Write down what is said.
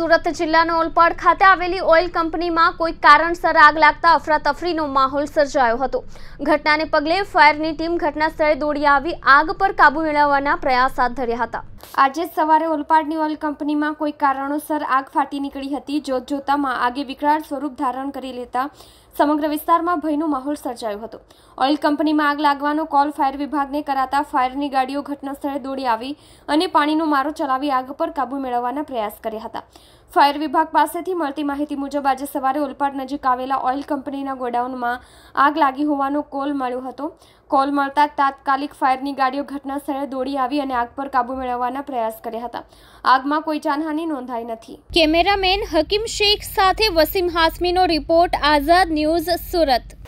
સુરત જિલ્લાના ઓલપાડ ખાતે આવેલી ઓઈલ કંપનીમાં કોઈ કારણસર આગ લાગતા અફરા તફરીનો માહોલ સર્જાયો હતો. ઘટનાને પગલે ફાયરની ટીમ ઘટનાસ્થળે દોડી આવી આગ પર કાબૂ મેળવવાનો પ્રયાસો કર્યા હતા. આજે સવારે ઓલપાડની ઓઈલ કંપનીમાં કોઈ કારણોસર આગ ફાટી નીકળી હતી. જોતજોતામાં આગે વિકરાળ સ્વરૂપ ધારણ કરી લેતા સમગ્ર વિસ્તારમાં ભયનો માહોલ સર્જાયો હતો. ઓઈલ કંપનીમાં આગ લાગવાનો કોલ ફાયર વિભાગને કરાતા ફાયરની ગાડીઓ ઘટનાસ્થળે દોડી આવી અને પાણીનો મારો ચલાવી આગ પર કાબૂ મેળવવાનો પ્રયાસ કર્યો હતો. ફાયર વિભાગ પાસેથી મળતી માહિતી મુજબ આજે સવારે ઓલપાડ નજીક આવેલા ઓઇલ કંપનીના ગોડાઉનમાં આગ લાગી હોવાનો કોલ મળ્યો હતો કોલ મળતા તાત્કાલિક ફાયરની ગાડીઓ ઘટના સ્થળે દોડી આવી અને આગ પર કાબૂ મેળવવાના પ્રયાસ કર્યા હતા આગમાં કોઈ જાનહાની નોંધાઈ નથી કેમેરામેન હકીમ શેખ સાથે વસીમ હાસમીનો રિપોર્ટ આઝાદ ન્યૂઝ સુરત